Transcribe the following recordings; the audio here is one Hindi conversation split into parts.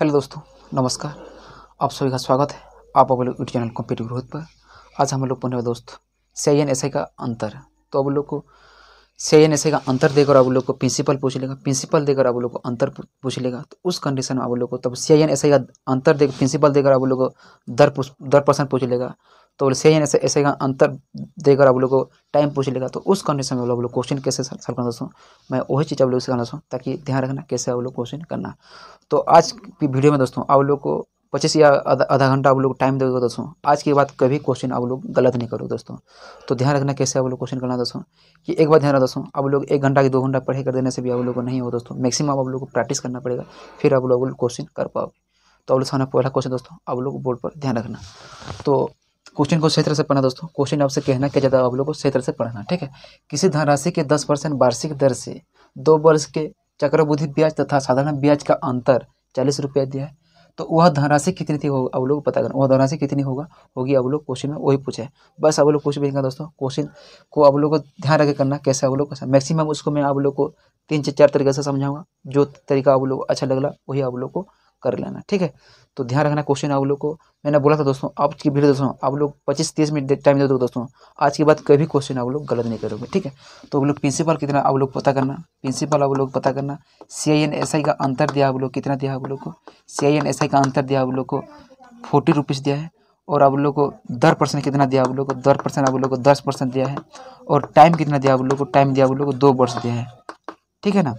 हेलो दोस्तों नमस्कार आप सभी का स्वागत है आप अब लोग यूट्यूब चैनल कॉम्पिटिव ग्रोथ पर आज हम लोग पुनः दोस्त सी एन एस आई का अंतर तो अब लोग को से एन एस तो तो का अंतर देकर आप लोग को प्रिंसिपल पूछ लेगा प्रिंसिपल देकर आप लोग को अंतर पूछ लेगा तो उस कंडीशन में आप लोग को तब सी आई एन ऐसे का अंतर दे प्रिंसिपल देकर आप लोग को दर दर परसेंट पूछ लेगा तो सी आई एन ऐसे ऐसे का अंतर देकर आप लोग को टाइम पूछ लेगा तो उस कंडीशन में आप लोग क्वेश्चन कैसे सॉल्व करना दोस्तों मैं वही चीज़ आप लोग सिखाना दोस्तों ताकि ध्यान रखना कैसे आप लोग क्वेश्चन करना तो आज की वीडियो में दोस्तों आप लोग को पच्चीस या आधा घंटा आप लोग टाइम दोगे दोस्तों आज के बाद कभी क्वेश्चन आप लोग गलत नहीं करोगे दोस्तों तो ध्यान रखना कैसे आप लोग क्वेश्चन करना दोस्तों कि एक बार ध्यान रखना दोस्तों आप लोग एक घंटा की दो घंटा पढ़ाई कर देने से भी आप लोग को नहीं हो दोस्तों मैक्सिमम आप लोग को प्रैक्टिस करना पड़ेगा फिर आप लोग क्वेश्चन कर पाओगे तो आप लोग सामने पहला क्वेश्चन दोस्तों आप लोग बोर्ड पर ध्यान रखना तो क्वेश्चन को सही तरह से पढ़ना दोस्तों क्वेश्चन आपसे कहना क्या ज़्यादा आप लोग को सही तरह से पढ़ना ठीक है किसी धनराशि के दस परसेंट वार्षिक दर से दो वर्ष के चक्रवृद्धि ब्याज तथा साधारण ब्याज का अंतर चालीस रुपया दिया है तो वह धनराशि कितनी थी अब लोग पता करना वह धनराशि कितनी होगा होगी अब लोग क्वेश्चन में वही पूछे बस अब लोग कुछ भी दोस्तों क्वेश्चन को अब लोग को ध्यान रखे करना कैसे अब लोग मैक्सिमम उसको मैं आप लोग को तीन से चार तरीके से समझाऊंगा जो तरीका आप लोग अच्छा लगला वही आप लोग को कर लेना ठीक है तो ध्यान रखना क्वेश्चन आप लोग को मैंने बोला था दोस्तों अब की वीडियो दोस्तों आप लोग पच्चीस तीस मिनट टाइम दे दो दोस्तों आज के बाद कभी क्वेश्चन आप लोग गलत नहीं करोगे ठीक है तो आप लोग प्रिंसिपल कितना आप लोग पता करना प्रिंसिपल आप लोग पता करना सी आई एन एस आई का अंतर दिया आप लोग कितना दिया आप लोग को सी आई एन एस आई का अंतर दिया आप लोग को फोर्टी रुपीज़ दिया है और आप लोग को दर परसेंट कितना दिया आप लोग को दर परसेंट आप लोग को दस परसेंट दिया है और टाइम कितना दिया आप लोग को टाइम दिया आप लोग को दो वर्ष दिया है ठीक है ना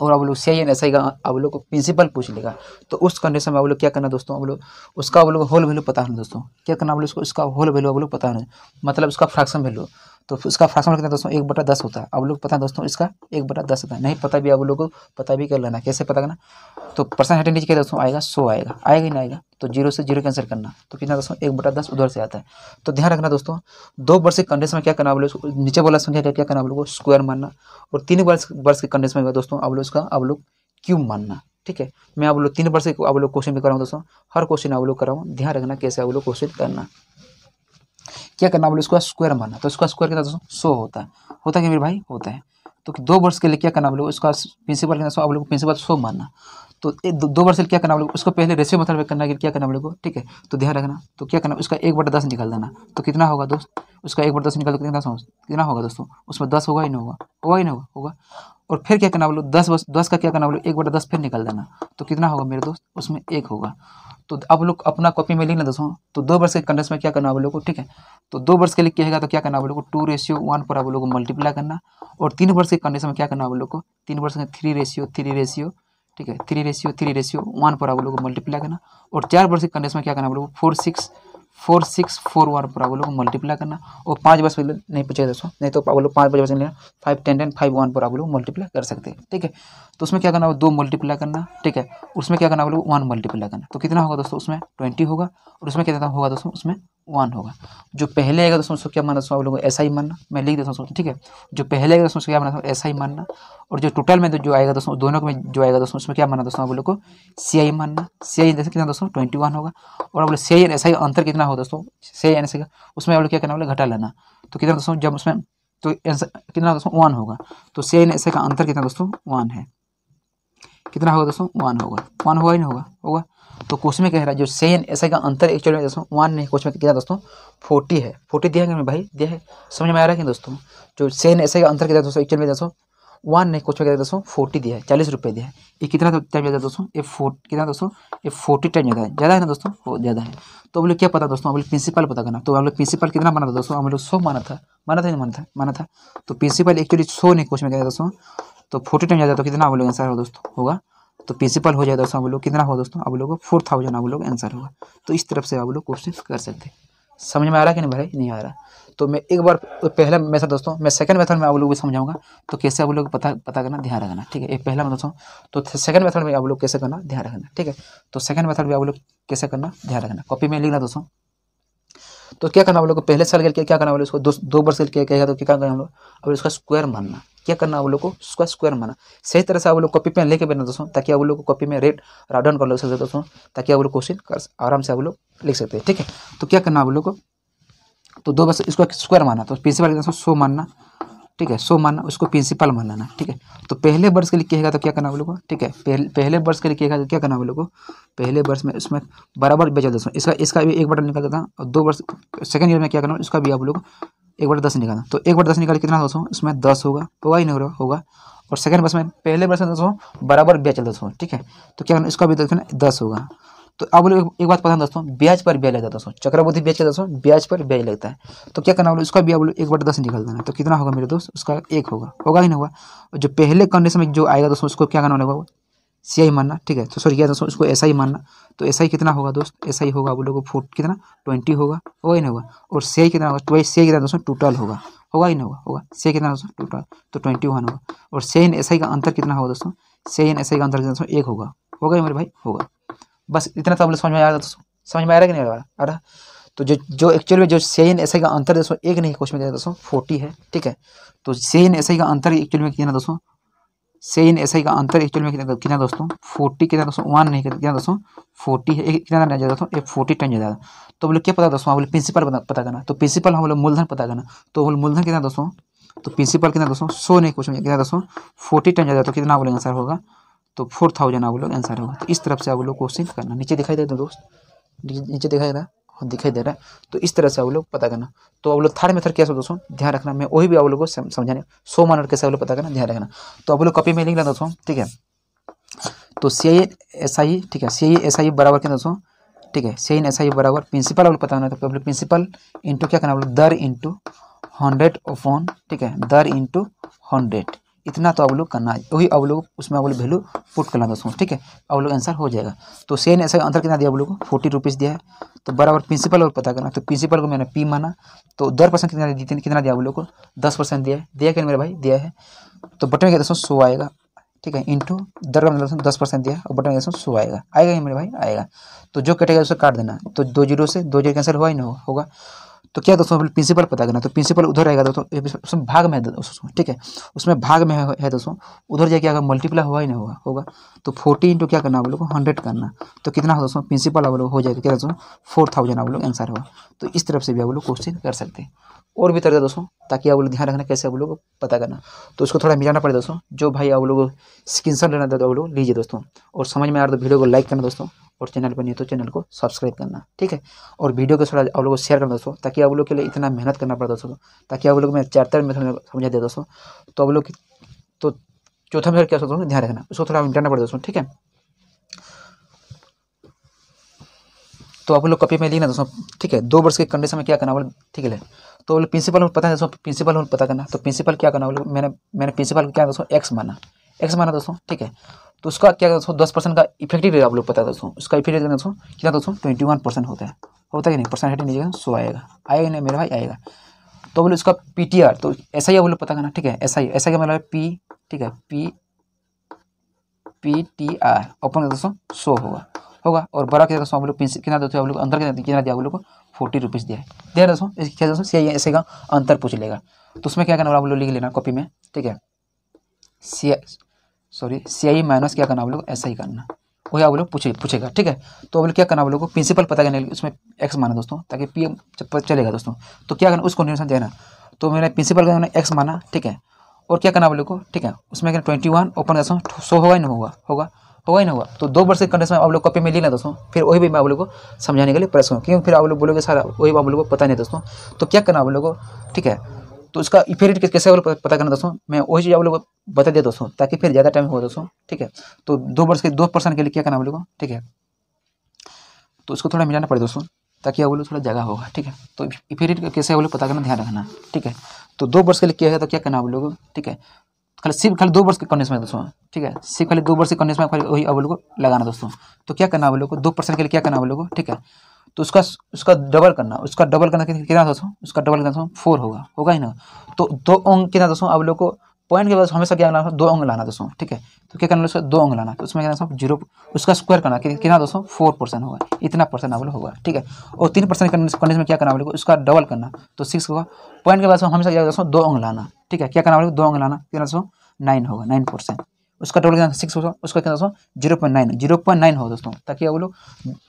और अब लोग सही एन एस आई का अब लोग को प्रिंसिपल पूछ लेगा तो उस कंडीशन में आप लोग क्या करना दोस्तों अब लोग उसका अब लोग होल वैल्यू पता होना दोस्तों क्या करना अब लोग उसको होल वैल्यू अब लोग पता होना मतलब उसका फ्रैक्शन वैल्यू तो उसका फ्रैक्शन कितना दोस्तों एक बटा दस होता है अब लोग पता है दोस्तों इसका एक बटा दस होता है नहीं पता भी आप लोगों को पता भी कर लेना कैसे पता करना तो परसेंट अटेंडेज क्या दोस्तों आएगा सो आएगा आएगा ही नहीं आएगा तो जीरो से जीरो कैंसिल करना तो कितना दोस्तों एक बटा दस उधर से आता है तो ध्यान रखना दोस्तों दो वर्ष के कंडीशन में क्या करना आप लोग नीचे वाला संख्या क्या क्या करना आप लोग को स्क्वायर मानना और तीन वर्ष वर्ष के कंडेंस में दोस्तों आप लोग उसका आप लोग क्यूब मानना ठीक है मैं आप लोग तीन वर्ष के आप लोग क्वेश्चन भी कराऊँ दोस्तों हर क्वेश्चन आप लोग कराऊँ ध्यान रखना कैसे आप लोग क्वेश्चन करना क्या करना बोले उसका स्क्वायर मानना तो उसका स्क्वायर कितना दोस्तों सौ होता है होता है कि भाई होता है तो दो वर्ष के लिए क्या करना बोले उसका प्रिंसिपल कितना सौ आप लोग प्रिंसिपल सौ मानना तो दो वर्ष क्या करना बोले उसको पहले रेशियो मतलब करना क्या करना बोले को ठीक है तो ध्यान रखना तो क्या करना उसका एक बटा दस निकाल देना तो कितना होगा दोस्त उसका एक बटा दस निकाल कितना कितना होगा दोस्तों उसमें दस होगा ही नहीं होगा होगा ही नहीं होगा होगा और फिर क्या करना बोलो दस बस दस का क्या करना बोलो एक बटा दस फिर निकाल देना तो कितना होगा मेरे दोस्त उसमें एक होगा तो अब लोग अपना कॉपी में लिखना दोस्तों तो दो वर्ष के कंडेंस में क्या करना आप लोग को ठीक है तो दो वर्ष के लिए कहेगा तो क्या करना आप को टू रेशियो वन पर आप लोग को मल्टीप्लाई करना और तीन वर्ष के कंडेंस में क्या करना आप लोग को तीन वर्ष में थ्री रेशियो थ्री रेशियो ठीक है three ratio three ratio one पर आप लोग को मल्टीप्लाई करना और चार वर्ष के कंडेंस में क्या करना बोलो four six four six four one पर आप लोग मल्टीप्लाई करना और पाँच बस नहीं पूछे दोस्तों नहीं तो आप लोग पाँच बजे बस लेना five ten ten five one पर आप लोग मल्टीप्लाई कर सकते हैं ठीक है तो उसमें क्या करना होगा दो मल्टीप्लाई करना ठीक है उसमें क्या करना आप लोग वन मल्टीप्लाई करना तो कितना होगा दोस्तों उसमें ट्वेंटी होगा और उसमें कितना होगा दोस्तों उसमें वन होगा जो पहले आएगा दोस्तों उसको क्या मानना दोस्तों आप लोगों को ऐसा ही मानना मैं लिख देता हूँ ठीक है जो पहले आएगा दोस्तों उसको क्या मानना ऐसा ही मानना और जो टोटल में जो आएगा दोस्तों दोनों में जो आएगा दोस्तों उसमें क्या मानना दोस्तों आप लोग को सी आई मानना सी आई जैसे कितना दोस्तों ट्वेंटी वन होगा और आप लोग सी आई एन एस आई अंतर कितना हो दोस्तों सी आई एन एस का उसमें आप लोग क्या करना बोले घटा लेना तो कितना दोस्तों जब उसमें तो आंसर कितना दोस्तों वन होगा तो सी आई एन एस आई का अंतर कितना दोस्तों वन है कितना होगा दोस्तों वन होगा वन होगा ही नहीं होगा होगा तो क्वेश्चन में कह रहा है जो सेन एस का अंतर एक्चुअल में दोस्तों वन नहीं क्वेश्चन में कितना दोस्तों फोर्टी है फोर्टी दिया है भाई दिया है समझ में आ रहा है कि दोस्तों जो सेन एस का अंतर कितना दोस्तों एक्चुअल में दोस्तों वन नहीं क्वेश्चन में क्या दोस्तों फोर्टी दिया है चालीस रुपये दिया है ये कितना टाइम तो ज़्यादा दोस्तों ये फोर्टी कितना दोस्तों ये फोर्टी टाइम ज़्यादा है ज़्यादा है ना दोस्तों ज़्यादा है तो हम लोग क्या पता दोस्तों हम लोग प्रिंसिपल पता करना तो हम लोग प्रिंसिपल कितना माना था दोस्तों हम लोग सौ माना था माना था माना था माना था तो प्रिंसिपल एक्चुअली सौ नहीं क्वेश्चन में क्या दोस्तों तो फोर्टी टाइम ज़्यादा तो कितना हम लोग आंसर होगा दोस्तों होगा तो प्रिंसिपल हो जाए दोस्तों आप लोग कितना हो दोस्तों आप लोग को फोर थाउजेंड आप लोग आंसर होगा तो इस तरफ से आप लोग क्वेश्चन कर सकते समझ में आ रहा है कि नहीं भाई नहीं आ रहा तो मैं एक बार पहला मेथड दोस्तों मैं सेकंड मेथड में आप लोग को समझाऊंगा तो कैसे आप लोग पता पता करना ध्यान रखना ठीक है ये पहला में दोस्तों तो सेकंड मेथड में आप लोग कैसे करना ध्यान रखना ठीक है तो सेकंड मेथड में आप लोग कैसे करना ध्यान रखना कॉपी में लिखना दोस्तों तो क्या करना आप लोग को पहले साल के लिए क्या करना आप उसको दो दो वर्ष के लिए क्या तो क्या करना हम लोग अब उसका स्क्वायर मानना क्या करना वो लोग को स्क्वायर स्क्वायर माना सही तरह से आप लोग कॉपी पेन लेके बैठना दोस्तों ताकि आप लोग को कॉपी में रेड राउट डाउन कर लो सकते दोस्तों ताकि आप लोग क्वेश्चन कर आराम से आप लोग लिख सकते हैं ठीक है तो क्या करना आप लोग को तो दो बस इसको स्क्वायर माना तो प्रिंसिपल सो मानना ठीक है सो मानना उसको प्रिंसिपल मानना ठीक है तो पहले वर्ष के लिए कहेगा तो क्या करना आप लोग को ठीक है पहले वर्ष के लिए कहेगा तो क्या करना आप लोग को पहले वर्ष में इसमें बराबर बेचा दोस्तों इसका इसका भी एक बटन निकाल देता और दो वर्ष सेकंड ईयर में क्या करना इसका भी आप लोग एक बार दस निकालना तो एक बार दस निकाल कितना दोस्तों इसमें दस होगा होगा तो ही नहीं होगा और सेकंड बस में पहले बस में दोस्तों बराबर ब्याज चल दोस्तों ठीक है तो क्या करना इसका भी देखना दस होगा तो अब बोलो एक बात पता है दोस्तों ब्याज पर ब्याज लगता है दोस्तों चक्रवर्ती ब्याज क्या दोस्तों ब्याज पर ब्याज लगता है तो क्या करना बोलो इसका ब्याज बोलो एक बार दस निकाल देना तो कितना होगा मेरे दोस्त उसका एक होगा होगा ही नहीं होगा जो पहले कंडीशन में जो आएगा दोस्तों उसको क्या करना होगा सी आई मानना ठीक है तो सॉरी क्या दोस्तों इसको एस आई मानना तो एस आई कितना होगा दोस्त एस आई होगा बोलोगे फोर कितना ट्वेंटी होगा होगा ही नहीं होगा और सी आई कितना होगा ट्वेल्व सी आई कितना दोस्तों टोटल होगा होगा ही नहीं होगा होगा सी आई कितना दोस्तों टोटल तो ट्वेंटी वन होगा और सी एन एस आई का अंतर कितना होगा दोस्तों सी एन एस आई का अंतर दोस्तों एक होगा होगा ही मेरे भाई होगा बस इतना तो समझ में आया दोस्तों समझ में आ रहा कि नहीं आ रहा तो जो जो एक्चुअल में जो सी एन एस आई का अंतर दोस्तों एक नहीं क्वेश्चन में दोस्तों फोर्टी है ठीक है तो सी एन एस आई का अंतर एक्चुअल में कितना दोस्तों सेन एस आई का अंतर एक्चुअल में कितना कितना दोस्तों फोर्टी कितना दोस्तों वन नहीं कितना दोस्तों फोर्टी है कितना टाइम ज्यादा दोस्तों एक फोर्टी टाइम ज़्यादा तो बोले क्या पता दोस्तों बोले प्रिंसिपल पता करना तो प्रिंसिपल हम लोग मूलधन पता करना तो बोले मूलधन कितना दोस्तों तो प्रिंसिपल कितना दोस्तों सो नहीं क्वेश्चन कितना दोस्तों फोर्टी टाइम ज़्यादा तो कितना बोले आंसर होगा तो फोर थाउजेंड आप लोग आंसर होगा तो इस तरफ से आप लोग क्वेश्चन करना नीचे दिखाई देते दोस्त नीचे दिखाई देना दिखाई दे रहा है तो इस तरह से आप लोग पता करना तो आप लोग थर्ड मेथड क्या दोस्तों ध्यान रखना मैं वही भी आप लोग को समझाने सो मानर कैसे आप लोग पता करना ध्यान रखना तो आप लोग कॉपी में लिख लेना दोस्तों ठीक है तो सी आई एस आई ठीक है सी आई एस आई बराबर क्या दोस्तों ठीक है सी आई एस आई बराबर प्रिंसिपल आप लोग पता करना तो आप लोग प्रिंसिपल इंटू क्या करना आप लोग दर इंटू हंड्रेड ऑफ ठीक है दर इंटू हंड्रेड इतना तो आप लोग करना है वही अब लोग उसमें आप लोग वैल्यू पुट करना दोस्तों ठीक है अब लोग आंसर हो जाएगा तो सेन ऐसा अंतर कितना दिया आप लोग को फोर्टी रुपीज़ दिया है तो बराबर प्रिंसिपल और पता करना तो प्रिंसिपल को मैंने पी माना तो दर परसेंट कितना कितना दिया आप लोग को दस परसेंट दिया है दिया क्या मेरे भाई दिया है तो बटन में क्या दोस्तों सो आएगा ठीक है इंटू दर का दोस्तों मतलब दस परसेंट दिया और बटन दोस्तों सो आएगा आएगा ही मेरे भाई आएगा तो जो कैटेगरी उसे काट देना तो दो जीरो से दो जीरो कैंसिल हुआ ही ना होगा तो क्या दोस्तों प्रिंसिपल पता करना तो प्रिंसिपल उधर रहेगा दोस्तों उसमें भाग में है ठीक है उसमें भाग में है दोस्तों उधर जाके अगर मल्टीप्लाई हुआ ही नहीं होगा होगा तो फोर्टी इंटू क्या करना आप लोग को हंड्रेड करना तो कितना हो दोस्तों प्रिंसिपल आप लोग हो जाएगा क्या दोस्तों फोर थाउजेंड आप लोग आंसर होगा तो इस तरफ से भी आप लोग क्वेश्चन कर सकते हैं और भी तरह दोस्तों ताकि आप लोग ध्यान रखना कैसे आप लोग को पता करना तो उसको थोड़ा मिलाना पड़े दोस्तों जो भाई आप लोग स्क्रीनशॉट लेना था तो आप लोग लीजिए दोस्तों और समझ में आ रहा तो वीडियो को लाइक करना दोस्तों और चैनल पर नहीं तो चैनल को सब्सक्राइब करना ठीक है और वीडियो को थोड़ा आप लोग को शेयर करना दोस्तों ताकि आप लोग के लिए इतना मेहनत करना पड़ा दोस्तों ताकि आप लोग मैं चार चार में समझा दे दोस्तों तो आप लोग तो चौथा मेथड क्या दोस्तों ध्यान रखना उसको थोड़ा मिटाना पड़ेगा दोस्तों ठीक है तो आप लोग कॉपी में लिखना दोस्तों ठीक है दो वर्ष के कंडीशन में क्या करना बोले ठीक है तो बोले प्रिंसिपल में पता है दोस्तों प्रिंसिपल में पता करना तो प्रिंसिपल क्या करना बोले मैंने मैंने प्रिंसिपल क्या दोस्तों एक्स माना एक्स माना दोस्तों ठीक है तो उसका क्या दोस्तों दस परसेंट का इफेक्टिव रेट आप लोग पता दोस्तों उसका इफेक्टिव रेट दोस्तों कितना दोस्तों ट्वेंटी वन परसेंट होता है होता है कि नहीं परसेंट हटे नीचे सो आएगा आएगा नहीं मेरे भाई आएगा तो बोले उसका पी टी आर तो एस आई आप लोग पता करना ठीक है एस आई एस आई मतलब है पी ठीक है पी पी टी आर अपन दोस्तों सो होगा होगा और बड़ा क्या दोस्तों आप लोग कितना दोस्तों आप लोग अंदर कितना दिया आप लोग को फोर्टी रुपीज़ दिया दे रहा दोस्तों क्या दोस्तों सी आई का अंतर पूछ लेगा तो उसमें क्या करना आप लोग लिख लेना कॉपी में ठीक है सी सॉरी सीआई माइनस क्या करना आप लोग ऐसा ही करना वही आप लोग पूछे पूछेगा ठीक है तो आप लोग क्या करना आप लोग को प्रिंसिपल पता करने उसमें एक्स माना दोस्तों ताकि पी एम चलेगा दोस्तों तो क्या करना उसको न्यूसन देना तो मैंने प्रिंसिपल का मैंने एक्स माना ठीक है और क्या करना आप लोग को ठीक है उसमें क्या ट्वेंटी वन ओपन दोस्तों सो होगा ही नहीं होगा होगा होगा ही नहीं होगा तो दो वर्ष के कंडीशन में आप लोग कॉपी में लिखना दोस्तों फिर वही भी मैं आप लोग को समझाने के लिए प्रेस करूँ क्योंकि फिर आप लोग बोलोगे सारा वही आप लोग को पता नहीं दोस्तों तो क्या करना आप लोग को ठीक है तो इसका इफेक्ट कैसे पता करना दोस्तों मैं वही चीज़ आप लोग को बता दिया दोस्तों ताकि फिर ज़्यादा टाइम हो दोस्तों ठीक है तो दो वर्ष के दो परसेंट के लिए क्या करना आप लोग को ठीक है तो इसको थोड़ा मिलाना पड़े दोस्तों ताकि आप लोग थोड़ा जगह होगा ठीक है तो इफेक्ट कैसे आप लोग पता करना ध्यान रखना ठीक है तो दो वर्ष के लिए किया है तो क्या करना आप लोग ठीक है खाली सिर्फ खाली दो वर्ष के कंडीशन में दोस्तों ठीक है सिर्फ खाली दो वर्ष के कंडीशन में खाली वही आप लोग को लगाना दोस्तों तो क्या करना आप लोग को दो परसेंट के लिए क्या करना आप लोग को ठीक है तो उसका उसका डबल करना उसका डबल करना कितना दोस्तों उसका डबल करना दोस्तों फोर होगा होगा ही ना तो दो अंग कितना दोस्तों आप लोग को पॉइंट के बाद हमेशा क्या लाना दो अंग लाना दोस्तों ठीक है तो क्या करना उसका दो अंग लाना तो उसमें क्या जीरो उसका स्क्वायर करना कितना दोस्तों फोर परसेंट होगा इतना परसेंट आप लोग होगा ठीक है और तीन परसेंट करने में क्या करना आप लोग उसका डबल करना तो सिक्स होगा पॉइंट के बाद हमेशा क्या दोस्तों दो अंग लाना ठीक है क्या करना आप लोग दो अंग लाना कितना दोस्तों नाइन होगा नाइन परसेंट उसका टोटल कितना सिक्स होगा उसका कितना दोस्तों zero point nine zero point nine हो दोस्तों ताकि अब लोग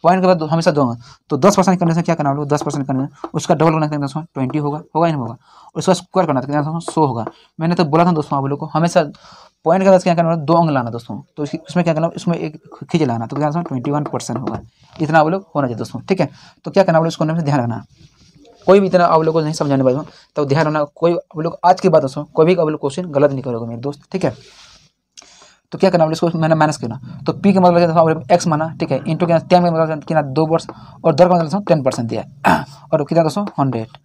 पॉइंट के बाद हमेशा दो तो दस परसेंट करने से क्या करना आप लोग दस परसेंट करने उसका डबल करना कितना दोस्तों ट्वेंटी होगा होगा नहीं होगा उसका स्क्वायर करना कितना दोस्तों सो होगा मैंने तो बोला था दोस्तों आप लोग को हमेशा पॉइंट के बाद क्या करना दो अंग लाना दोस्तों तो उसमें क्या करना उसमें एक खींच लाना तो क्या ट्वेंटी वन परसेंट होगा इतना आप लोग होना चाहिए दोस्तों ठीक है तो क्या करना आप ध्यान रखना कोई भी इतना आप लोगों को नहीं समझाने वाले तो ध्यान रखना कोई आप लोग आज की बात दोस्तों कोई भी आप लोग क्वेश्चन गलत नहीं करोगे मेरे दोस्त ठीक है तो क्या करना बोले इसको मैंने माइनस करना तो पी का मतलब एक्स मतलब माना ठीक है इंटू क्या टेन के मतलब, मतलब कितना दो वर्ष और दर का मतलब टेन परसेंट दिया और कितना दोस्तों हंड्रेड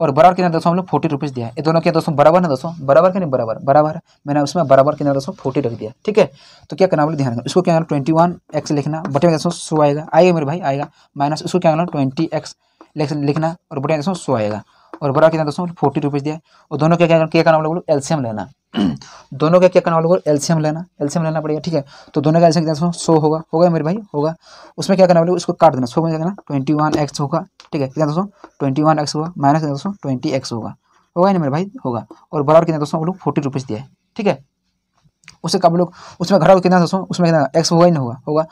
और बराबर कितना दोस्तों हम लोग फोर्टी रुपीज़ दिया है ये दोनों क्या दोस्तों बराबर है दोस्तों बराबर क्या नहीं बराबर बराबर मैंने उसमें बराबर कितना दोस्तों फोर्टी रख दिया ठीक है तो क्या करना बोले ध्यान रखना इसको क्या करना ट्वेंटी वन एक्स लिखना बटे में दोस्तों सो आएगा आएगा मेरे भाई आएगा माइनस उसको क्या करना ट्वेंटी एक्स लिखना और बटे में दोस्तों सो आएगा और बराबर कितना दोस्तों फोर्टी रुपीज़ दिया और दोनों क्या क्या करना क्या करना बोले एल्सियम लेना दोनों का क्या करना होगा एल्शियम लेना एल्शियम लेना पड़ेगा ठीक है तो दोनों का एल्शियम कितना सौ होगा होगा मेरे भाई होगा उसमें क्या करना होगा उसको काट देना सो में क्या करना ट्वेंटी वन एक्स होगा ठीक है कितना दोस्तों ट्वेंटी वन एक्स होगा माइनस कितना दोस्तों ट्वेंटी एक्स होगा होगा ना मेरे भाई होगा और बराबर कितना दोस्तों वो लोग फोर्टी रुपीज़ दिया है ठीक है उससे कब लोग उसमें घटा कितना दोस्तों उसमें कितना एक्स होगा ही नहीं होगा होगा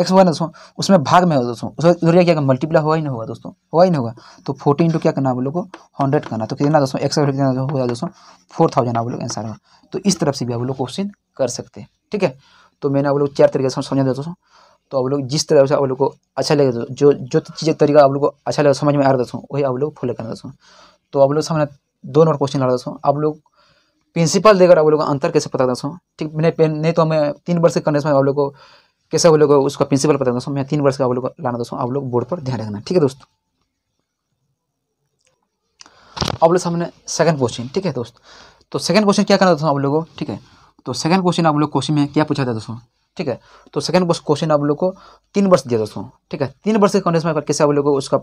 एक्स हुआ ना दोस्तों उसमें भाग में हो दोस्तों उधर क्या क्या मल्टीप्लाई हुआ ही नहीं होगा दोस्तों हुआ ही नहीं होगा तो फोर्टी इंटू क्या करना आप लोग को हंड्रेड करना तो कितना दोस्तों एक्स कितना गया दोस्तों फोर थाउजेंड आप लोग आंसर होगा तो इस तरफ से भी आप लोग क्वेश्चन कर सकते हैं ठीक है तो मैंने आप लोग चार तरीके से समझा दिया दोस्तों तो आप लोग जिस तरह से आप लोग को अच्छा लगे जो जो चीज़ तरीका आप लोग को अच्छा लगे समझ में आ रहा दोस्तों वही आप लोग फॉलो करना दोस्तों तो आप लोग समझना दो नंबर क्वेश्चन आ रहा दोस्तों आप लोग प्रिंसिपल देकर आप लोग का अंतर कैसे पता दोस्तों ठीक मैंने नहीं तो हमें तीन वर्ष करने से आप लोग को कैसे वो लोग उसका प्रिंसिपल पता दोस्तों मैं तीन वर्ष का आप लोग लाना दोस्तों आप लोग बोर्ड पर ध्यान रखना ठीक है दोस्तों आप लोग सामने सेकंड क्वेश्चन ठीक है दोस्त तो सेकंड क्वेश्चन क्या करना दोस्तों आप लोगों को ठीक है तो सेकंड क्वेश्चन आप लोग क्वेश्चन में क्या पूछा था दोस्तों ठीक है तो सेकंड क्वेश्चन आप लोग को तीन वर्ष दिया दोस्तों ठीक है तीन वर्ष के कॉन्डेस में कैसे आप लोग उसका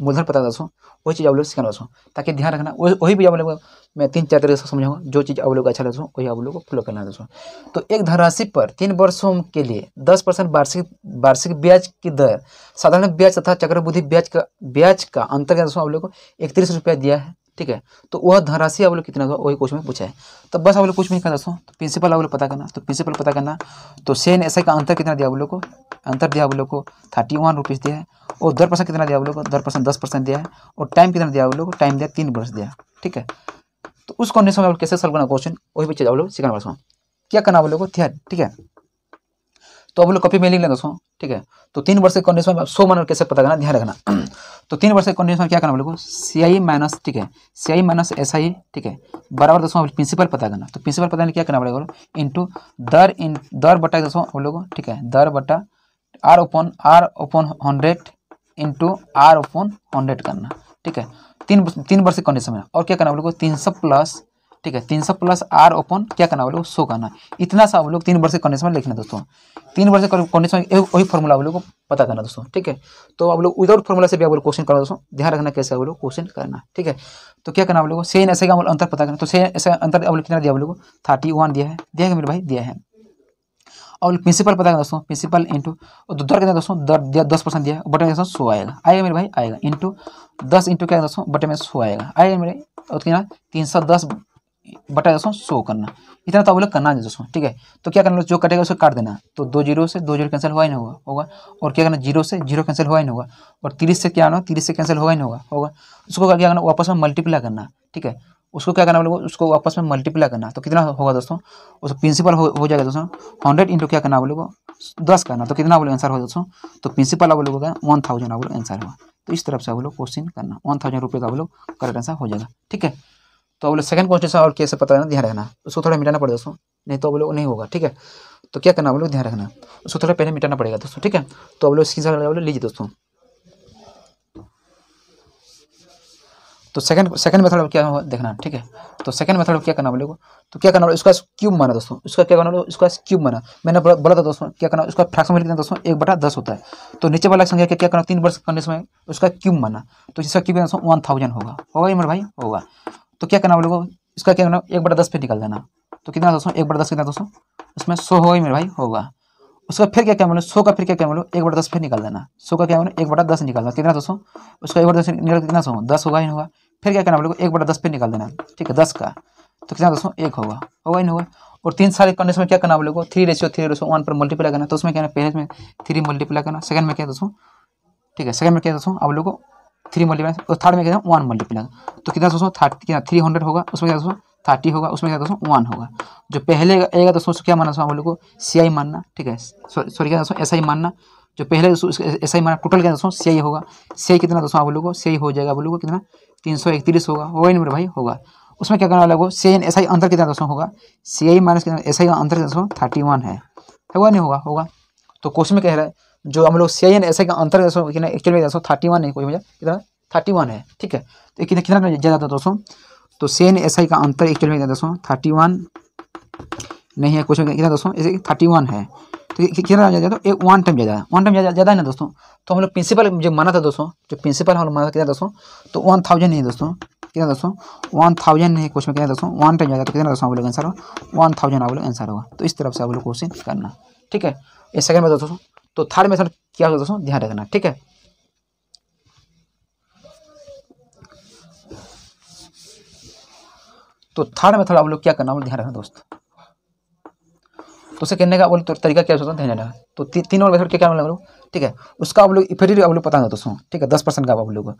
मूलधन पता दसो वही चीज़ आप लोग सीखना दसो ताकि ध्यान रखना वही भी आप लोग मैं तीन चार तरीके से समझाऊंगा जो चीज़ आप लोग अच्छा लगे वही आप लोग को फॉलो करना दसो तो एक धनराशि पर तीन वर्षों के लिए दस परसेंट वार्षिक वार्षिक ब्याज की दर साधारण ब्याज तथा चक्रवृद्धि ब्याज का ब्याज का अंतर्गत दसो आप लोग को इकतीस रुपया दिया है ठीक है तो वह धनराशि आप लोग कितना हुआ वही क्वेश्चन में पूछा है तो बस आप लोग कुछ नहीं करना दोस्तों तो प्रिंसिपल आप लोग पता करना तो प्रिंसिपल पता करना तो सेन एस का अंतर कितना दिया आप लोग को अंतर दिया आप लोग को थर्टी वन रुपीज़ दिया है और दर परसेंट कितना दिया आप लोग को दर परसेंट दस परसेंट दिया है और टाइम कितना दिया आप लोग को टाइम दिया तीन वर्ष दिया ठीक है तो उस कंडीशन में आप लोग कैसे सॉल्व करना क्वेश्चन वही बच्चे आप लोग सीखना पड़ता क्या करना आप लोग को थियर ठीक है तो अब लोग कॉपी में लिख लें दोस्तों ठीक है तो तीन वर्ष के कंडीशन में सो माइनर कैसे पता करना ध्यान रखना तो तीन वर्ष के कंडीशन में क्या करना हम सी आई माइनस ठीक है सी आई माइनस एस आई ठीक है बराबर दोस्तों प्रिंसिपल पता करना तो प्रिंसिपल पता नहीं क्या करना पड़ेगा इंटू दर इन दर बटा दोस्तों हम लोग ठीक है दर बटा R open R open hundred into R open hundred करना ठीक है तीन तीन वर्ष के कंडीशन में और क्या करना हम तीन सौ प्लस ठीक है तीन सौ प्लस आर ओपन क्या करना बोले सो करना इतना सा आप लोग तीन वर्ष के कंडीशन में लिखना दोस्तों तीन वर्ष के कंडीशन में वही फॉर्मूला आप लोग को पता करना दोस्तों ठीक है तो आप लोग विदाउट फॉर्मूला से भी आप लोग क्वेश्चन करना दोस्तों ध्यान रखना कैसे आप लोग क्वेश्चन करना ठीक है तो क्या करना आप लोग सेन ऐसे का अंतर पता करना तो सेन ऐसे अंतर आप लोग कितना दिया आप लोग को थर्टी वन दिया है दिया है मेरे भाई दिया है और प्रिंसिपल पता करना दोस्तों प्रिंसिपल इंटू दर कितना दोस्तों दर दिया दस परसेंट दिया बटे में दोस्तों सो आएगा आएगा मेरे भाई आएगा इंटू दस इंटू क्या दोस्तों बटे में सो आएगा आएगा मेरे और कितना तीन सौ दस बटा दसों सो करना इतना तो आप लोग करना है दोस्तों ठीक है तो क्या करना जो कटेगा उसे काट देना तो दो जीरो से दो जीरो कैंसिल हुआ ही नहीं होगा होगा और क्या करना जीरो से जीरो कैंसिल हुआ ही नहीं होगा और तीस से क्या आना तीस से कैंसिल हुआ ही नहीं होगा होगा उसको क्या करना वापस में मल्टीप्लाई करना ठीक है उसको क्या करना बोलेगा उसको वापस में मल्टीप्लाई करना तो कितना होगा दोस्तों उसको प्रिंसिपल हो, जाएगा दोस्तों हंड्रेड इंटू क्या करना बोलेगा दस करना तो कितना आप आंसर होगा दोस्तों तो प्रिंसिपल आप लोगों का वन थाउजेंड आप लोग आंसर होगा तो इस तरफ से आप लोग क्वेश्चन करना वन थाउजेंड रुपये का तो आप लोग करेक्ट आंसर हो जाएगा ठीक है तो बोले सेकंड कॉन्स्टिट्यूशन और कैसे पता रहना ध्यान रखना उसको थोड़ा मिटाना पड़ेगा दोस्तों नहीं तो आप नहीं होगा ठीक है तो क्या करना बोलो ध्यान रखना उसको थोड़ा पहले मिटाना पड़ेगा दोस्तों ठीक है तो आप लोग इसकी जगह लीजिए दोस्तों तो सेकंड सेकंड मेथड क्या देखना ठीक है तो सेकंड मेथड क्या करना आप तो क्या करना उसका क्यूब माना दोस्तों उसका क्या करना उसका क्यूब माना मैंने बोला था दोस्तों क्या करना उसका फ्रैक्शन में लिखना दोस्तों एक बटा दस होता है तो नीचे वाला संख्या क्या करना तीन वर्ष करने समय उसका क्यूब माना तो इसका क्यूब दोस्तों वन थाउजेंड होगा होगा इमर भाई होगा तो क्या करना बोले इसका क्या करना एक बटा दस पे निकल देना तो कितना दोस्तों एक बटा दस कितना दोस्तों उसमें सो होगा ही मेरे भाई होगा उसका फिर क्या क्या बोलो सो का फिर क्या क्या बोलो एक बटा दस फिर निकाल देना सो का क्या बोलो एक बटा दस निकालना कितना दोस्तों उसका एक बटा दस निकल कितना सो दस होगा ही होगा फिर क्या करना बोलो एक बटा दस फिर निकाल देना ठीक है दस का तो कितना दोस्तों एक होगा होगा ही होगा और तीन सारे कंडीशन में क्या करना बोले three ratio three ratio one पर मल्टीप्लाई करना तो उसमें क्या पहले में थ्री मल्टीप्लाई करना सेकंड में क्या दोस्तों ठीक है सेकंड में क्या दोस्तों आप लोग को थ्री मल्टीप्लाई और थर्ड में क्या वन मल्टीप्लाई तो कितना दोस्तों थर्टी कितना थ्री हंड्रेड होगा उसमें क्या दोस्तों थर्टी होगा उसमें क्या दोस्तों वन होगा जो पहले आएगा दोस्तों क्या मानना दोस्तों हम लोग को सी आई मानना ठीक है सॉरी क्या दोस्तों ऐसा ही मानना जो पहले दोस्तों ऐसा ही माना टोटल क्या दोस्तों सी आई होगा सी आई कितना दोस्तों आप लोग को सी आई हो जाएगा आप कितना तीन सौ इकतीस होगा वो ही नंबर भाई होगा उसमें क्या करने वाला होगा सी एन एस आई अंतर कितना दोस्तों होगा सी आई माइनस कितना एस आई अंतर दोस्तों थर्टी वन है होगा नहीं होगा होगा तो क्वेश्चन में कह रहा है जो हम लोग सी ऐसे का अंतर दोस्तों एक्चुअल में दोस्तों थर्टी वन है कोई भैया कितना थर्टी वन है ठीक है तो कितना कितना ज़्यादा दोस्तों तो सी एन एस आई का अंतर एक्चुअल में दोस्तों थर्टी वन नहीं है कुछ कितना दोस्तों ऐसे थर्टी वन है तो कितना ज़्यादा तो एक वन टाइम ज़्यादा वन टाइम ज़्यादा ज़्यादा है ना दोस्तों तो हम लोग प्रिंसिपल जो माना था दोस्तों जो प्रिंसिपल हम लोग माना था कितना दोस्तों तो वन थाउजेंड नहीं दोस्तों कितना दोस्तों वन थाउजेंड नहीं क्वेश्चन कितना दोस्तों वन टाइम ज़्यादा तो कितना दोस्तों आप लोग आंसर होगा वन थाउजेंड आप लोग आंसर होगा तो इस तरफ से आप लोग क्वेश्चन करना ठीक है ये सेकंड में दोस्तों तो थर्ड मेथड क्या होगा दोस्तों ध्यान रखना ठीक है तो थर्ड मेथड आप लोग क्या करना बोले ध्यान रखना दोस्त तो उसे कहने का बोले तो तरीका क्या होता है ध्यान रखना तो ती, तीन और मेथड क्या करना मतलब? लोग ठीक है उसका आप लोग इफेक्टिव आप लोग पता है दोस्तों ठीक है दस परसेंट का आप लोग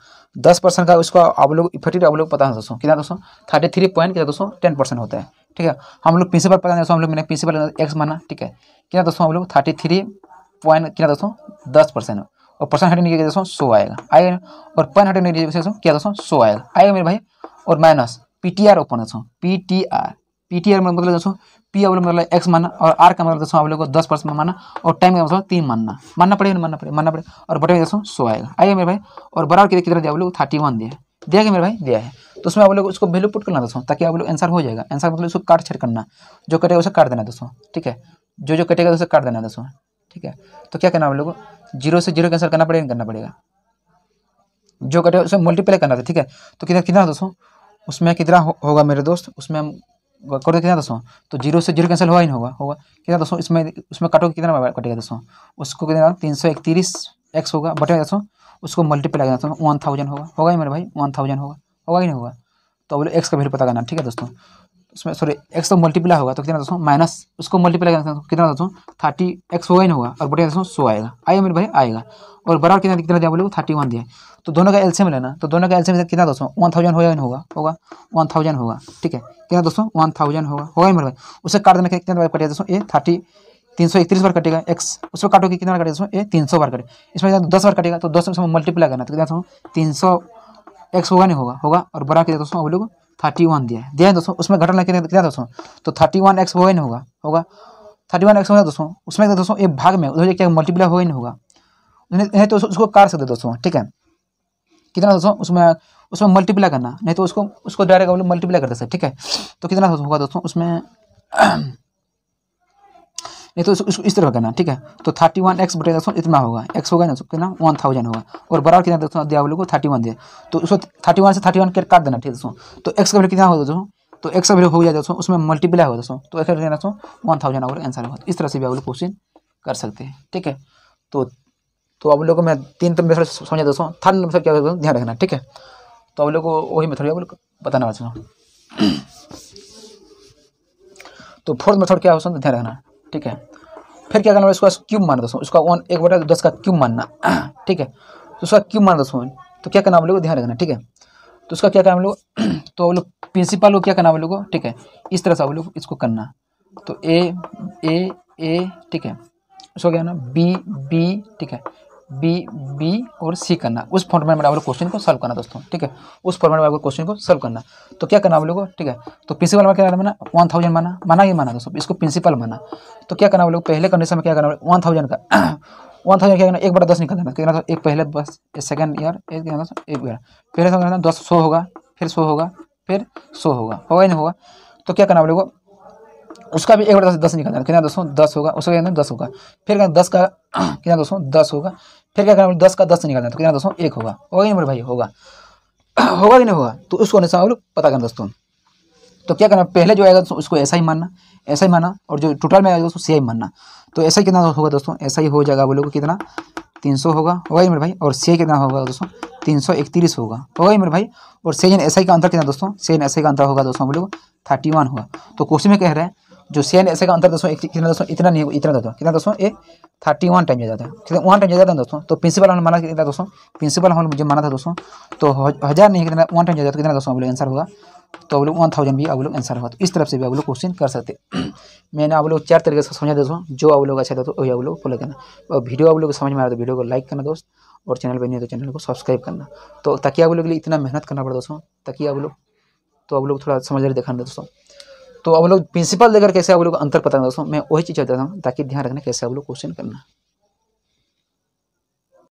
दस परसेंट का उसका आप लोग इफेक्टिव आप लोग पता है दोस्तों कितना दोस्तों थर्टी थ्री पॉइंट कितना दोस्तों टेन परसेंट होता है ठीक है हम लोग प्रिंसिपल पता है दोस्तों हम लोग मैंने प्रिंसिपल एक्स माना ठीक है कितना दोस्तों हम लोग थर्टी थ्री पॉइंट कितना दोस्तों दस परसेंट और परसेंट हटेने के दोस्तों सो आएगा आएगा और पॉइंट हटेने के दोस्तों क्या दोस्तों सो आएगा आएगा मेरे भाई और minus P T R open दोस्तों P T R P T R मतलब दोस्तों पी आप मतलब एक्स मतलब मानना और आर का मतलब दोस्तों आप लोग को दस परसेंट मानना और टाइम का मतलब तीन मानना मानना पड़ेगा मानना पड़ेगा मानना पड़ेगा और बटे में दोस्तों सो आएगा आएगा मेरे भाई और बराबर कितने कितना दिया आप लोग थर्टी वन दिया दिया गया मेरे भाई दिया है तो उसमें आप लोग उसको वैल्यू पुट करना दोस्तों ताकि आप लोग आंसर हो जाएगा आंसर मतलब उसको काट छेड़ करना जो कटेगा उसे काट देना दोस्तों ठीक है जो जो कटेगा उसे काट देना दोस्तों ठीक है तो क्या करना आप लोग को जीरो से जीरो कैंसिल करना पड़ेगा करना पड़ेगा जो कटे उसे मल्टीप्लाई करना था ठीक है तो कितना कितना दोस्तों उसमें कितना हो, होगा मेरे दोस्त उसमें हम करो कितना दोस्तों तो जीरो से जीरो कैंसिल हुआ ही नहीं होगा होगा कितना दोस्तों इसमें उसमें कटोगे कितना कटेगा दोस्तों उसको कितना तीन सौ इकतीस एक्स होगा बटेगा दोस्तों उसको मल्टीप्लाई करना वन थाउजेंड होगा होगा ही मेरे भाई वन थाउजेंड होगा होगा ही नहीं होगा तो बोलो एक्स का वैल्यू पता करना ठीक है दोस्तों उसमें सॉरी एक्स तो मल्टीप्लाई होगा तो कितना दोस्तों माइनस उसको मल्टीप्लाई करना तो कितना दोस्तों थर्टी एक्स होगा ही होगा और बढ़िया दोस्तों सो आएगा आएगा मेरे भाई आएगा और बराबर कितना कितना दिया बोले थर्टी वन दिया तो दोनों का एलसीएम लेना तो दोनों का एलसीएम कितना दोस्तों वन थाउजेंड होगा होगा होगा वन थाउजेंड होगा ठीक है कितना दोस्तों वन थाउजेंड होगा होगा मेरे भाई उसे काट देना कितना बार कटेगा दोस्तों ए थर्टी तीन सौ इकतीस बार कटेगा एक्स उसको काटोगे कितना बार कटेगा ए तीन सौ बार कटेगा इसमें दस बार कटेगा तो दस में मल्टीप्लाई करना तो कितना तीन सौ एक्स होगा नहीं होगा होगा और बड़ा कितना दोस्तों अब लोग थर्टी वन दिया है दिया है दोस्तों उसमें घटन कितने कितना दोस्तों तो थर्टी वन एक्स वो होगा होगा थर्टी वन एक्स होगा दोस्तों उसमें दोस्तों एक भाग में उधर क्या मल्टीप्लाई हो नहीं होगा नहीं तो उसको काट सकते दोस्तों ठीक है कितना दोस्तों उसमें उसमें मल्टीप्लाई करना नहीं तो उसको उसको डायरेक्ट हम मल्टीप्लाई कर सकते ठीक है तो कितना होगा दोस्तों उसमें नहीं तो इसको इस तरह करना ठीक है तो थर्टी वन एक्स बटे दोस्तों इतना होगा एक्स होगा ना तो कितना वन थाउजेंड होगा और बराबर कितना दोस्तों दिया लोग को थर्टी वन दिया तो उसको थर्टी वन से थर्टी वन काट देना ठीक है दोस्तों तो एक्स का कितना होगा दोस्तों तो एक्स का वैल्यू हो जाए दोस्तों उसमें मल्टीप्लाई होगा दोस्तों तो एक्स दोस्तों वन थाउजेंड आवर आंसर होगा इस तरह से भी आप क्वेश्चन कर सकते हैं ठीक है तो तो आप लोग को मैं तीन तो मेथड समझा दोस्तों थर्ड नंबर क्या ध्यान रखना ठीक है तो आप लोग को वही मेथड आप लोग बताना बच्चों तो फोर्थ मेथड क्या हो ध्यान रखना ठीक है फिर क्या करना है क्यूब मानना दोस्तों उसका वन एक बटा दस का क्यूब मानना ठीक है तो उसका क्यूब मानना दोस्तों तो क्या करना हम को ध्यान रखना ठीक है तो उसका क्या करना हम तो हम लोग प्रिंसिपल को क्या करना हम को ठीक है इस तरह से हम लोग इसको करना तो ए ए ए ठीक है उसका क्या ना बी बी ठीक है बी बी और सी करना उस फॉर्मेट में आप लोग क्वेश्चन को सॉल्व करना दोस्तों ठीक है उस फॉर्मेट में आप लोग क्वेश्चन को सॉल्व करना तो क्या करना आप लोगों को ठीक है तो प्रिंसिपल में क्या माना वन थाउजेंड माना माना ही माना दोस्तों इसको प्रिंसिपल माना तो क्या करना आप लोग पहले कंडीशन में क्या करना वन थाउजेंड का वन थाउजेंड क्या करना एक बड़ा दस निकलना क्या एक पहले बस सेकंड ईयर एक एक बार पहले दस सौ होगा फिर सौ होगा फिर सौ होगा होगा ही नहीं होगा तो क्या करना आप लोगों को उसका भी एक बार दस दस निकल जाएगा कितना दोस्तों दस होगा उसका कितना दस होगा फिर क्या दस का कितना दोस्तों दस होगा फिर क्या करना दस का दस निकल जाए तो कितना दोस्तों एक होगा होगा नहीं मेरे भाई होगा होगा कि नहीं होगा तो उसको अनुसार हम लोग पता करना दोस्तों तो क्या करना पहले जो आएगा तो उसको ऐसा ही मानना ऐसा ही मानना और जो टोटल में आएगा दोस्तों सिया आई मानना तो ऐसा ही कितना होगा दोस्तों ऐसा ही हो जाएगा बोले कितना तीन सौ होगा होगा ही मेरे भाई और से कितना होगा दोस्तों तीन सौ इकतीस होगा होगा ही मेरे भाई और सेजन एस का अंतर कितना दोस्तों सेजन एस का अंतर होगा दोस्तों हम लोग थर्टी वन होगा तो क्वेश्चन में कह रहे हैं जो सेन ऐसे का अंतर दोस्तों कितना दोस्तों इतना नहीं इतना दोस्तों कितना दोस्तों ये थर्टी वन टाइम ज़्यादा कितना वन टाइम ज़्यादा दोस्तों तो प्रिंसिपल हमने माना कितना दोस्तों प्रिंसिपल हमने मुझे माना था दोस्तों तो हज़ार नहीं कितना वन टाइम ज़्यादा कितना दोस्तों आप आंसर होगा तो आप लोग वन थाउजेंड भी आप लोग आंसर होगा तो इस तरफ से भी आप लोग क्वेश्चन कर सकते मैंने आप लोग चार तरीके से समझा दोस्तों जो आप लोग अच्छा था तो वही आप लोग फॉलो करना और वीडियो आप लोग समझ में आ रहा तो वीडियो को लाइक करना दोस्त और चैनल पर नहीं है तो चैनल को सब्सक्राइब करना तो ताकि आप लोग के लिए इतना मेहनत करना पड़ा दोस्तों ताकि आप लोग तो आप लोग थोड़ा समझ रहे दोस्तों तो अब लोग प्रिंसिपल देकर कैसे आप लोग अंतर पता दोस्तों मैं वही चीज़ बताता हूँ ताकि ध्यान रखना कैसे आप लोग क्वेश्चन करना